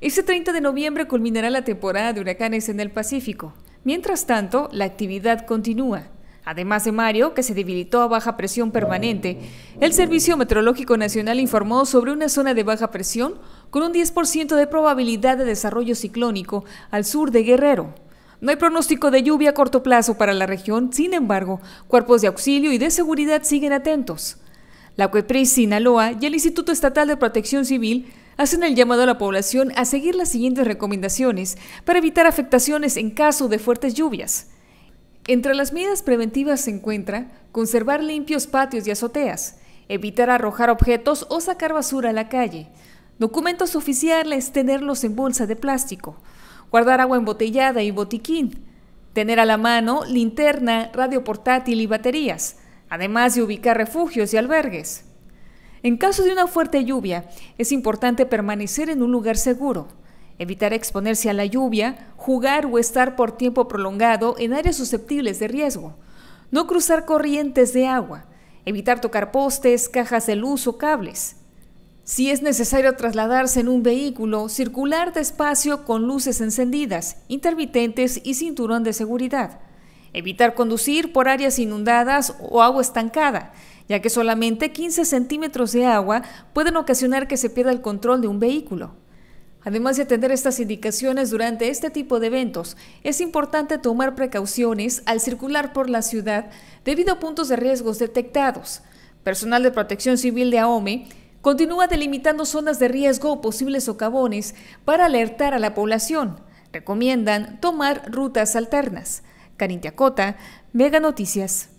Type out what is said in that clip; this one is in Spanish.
Este 30 de noviembre culminará la temporada de huracanes en el Pacífico. Mientras tanto, la actividad continúa. Además de Mario, que se debilitó a baja presión permanente, el Servicio Meteorológico Nacional informó sobre una zona de baja presión con un 10% de probabilidad de desarrollo ciclónico al sur de Guerrero. No hay pronóstico de lluvia a corto plazo para la región, sin embargo, cuerpos de auxilio y de seguridad siguen atentos. La CUEPRIS Sinaloa y el Instituto Estatal de Protección Civil hacen el llamado a la población a seguir las siguientes recomendaciones para evitar afectaciones en caso de fuertes lluvias. Entre las medidas preventivas se encuentra conservar limpios patios y azoteas, evitar arrojar objetos o sacar basura a la calle, documentos oficiales tenerlos en bolsa de plástico, guardar agua embotellada y botiquín, tener a la mano linterna, radio portátil y baterías, además de ubicar refugios y albergues. En caso de una fuerte lluvia, es importante permanecer en un lugar seguro, evitar exponerse a la lluvia, jugar o estar por tiempo prolongado en áreas susceptibles de riesgo, no cruzar corrientes de agua, evitar tocar postes, cajas de luz o cables. Si es necesario trasladarse en un vehículo, circular despacio con luces encendidas, intermitentes y cinturón de seguridad. Evitar conducir por áreas inundadas o agua estancada, ya que solamente 15 centímetros de agua pueden ocasionar que se pierda el control de un vehículo. Además de atender estas indicaciones durante este tipo de eventos, es importante tomar precauciones al circular por la ciudad debido a puntos de riesgos detectados. Personal de Protección Civil de AOME continúa delimitando zonas de riesgo o posibles socavones para alertar a la población. Recomiendan tomar rutas alternas. Carintia Cota, Mega Noticias.